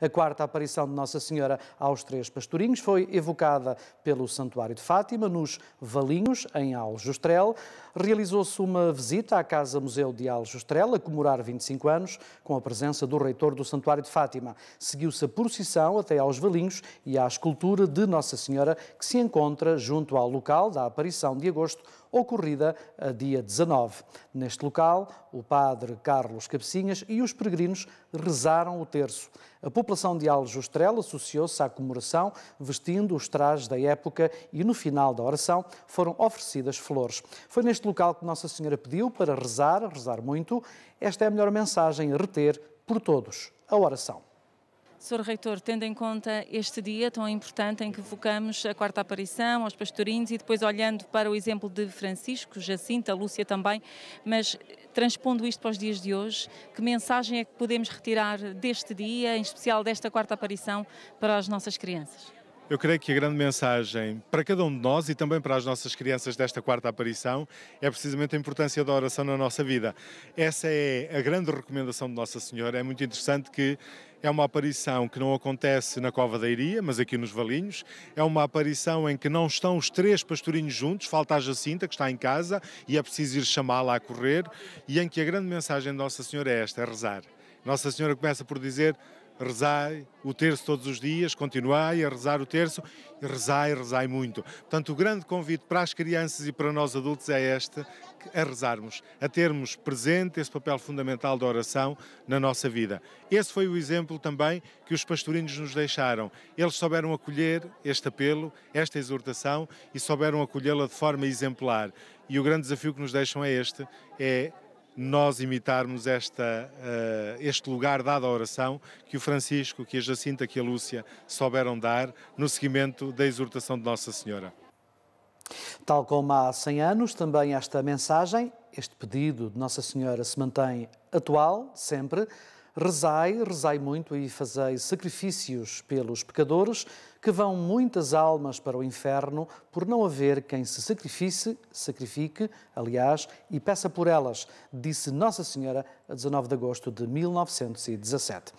A quarta aparição de Nossa Senhora aos Três Pastorinhos foi evocada pelo Santuário de Fátima, nos Valinhos, em Aljustrel. Realizou-se uma visita à Casa-Museu de Aljustrel, a comemorar 25 anos, com a presença do reitor do Santuário de Fátima. Seguiu-se a procissão até aos Valinhos e à escultura de Nossa Senhora, que se encontra junto ao local da aparição de agosto, ocorrida a dia 19. Neste local, o padre Carlos Cabecinhas e os peregrinos rezaram o terço. A população de Aljustrel associou-se à comemoração, vestindo os trajes da época e, no final da oração, foram oferecidas flores. Foi neste local que Nossa Senhora pediu para rezar, rezar muito. Esta é a melhor mensagem a reter por todos: a oração. Sr. Reitor, tendo em conta este dia tão importante em que evocamos a quarta aparição aos pastorinhos e depois olhando para o exemplo de Francisco, Jacinta, Lúcia também, mas transpondo isto para os dias de hoje, que mensagem é que podemos retirar deste dia, em especial desta quarta aparição, para as nossas crianças? Eu creio que a grande mensagem para cada um de nós e também para as nossas crianças desta quarta aparição é precisamente a importância da oração na nossa vida. Essa é a grande recomendação de Nossa Senhora. É muito interessante que é uma aparição que não acontece na Cova da Iria, mas aqui nos Valinhos. É uma aparição em que não estão os três pastorinhos juntos, falta a Jacinta, que está em casa, e é preciso ir chamá-la a correr, e em que a grande mensagem de Nossa Senhora é esta, é rezar. Nossa Senhora começa por dizer, rezai o terço todos os dias, continuai a rezar o terço e rezai, rezai muito. Portanto, o grande convite para as crianças e para nós adultos é este, a rezarmos, a termos presente esse papel fundamental da oração na nossa vida. Esse foi o exemplo também que os pastorinhos nos deixaram. Eles souberam acolher este apelo, esta exortação e souberam acolhê-la de forma exemplar. E o grande desafio que nos deixam é este, é nós imitarmos esta, uh, este lugar dado à oração que o Francisco, que a Jacinta, que a Lúcia souberam dar no seguimento da exortação de Nossa Senhora. Tal como há 100 anos, também esta mensagem, este pedido de Nossa Senhora se mantém atual, sempre. Rezai, rezai muito e fazei sacrifícios pelos pecadores, que vão muitas almas para o inferno, por não haver quem se sacrifique, sacrifique, aliás, e peça por elas, disse Nossa Senhora a 19 de agosto de 1917.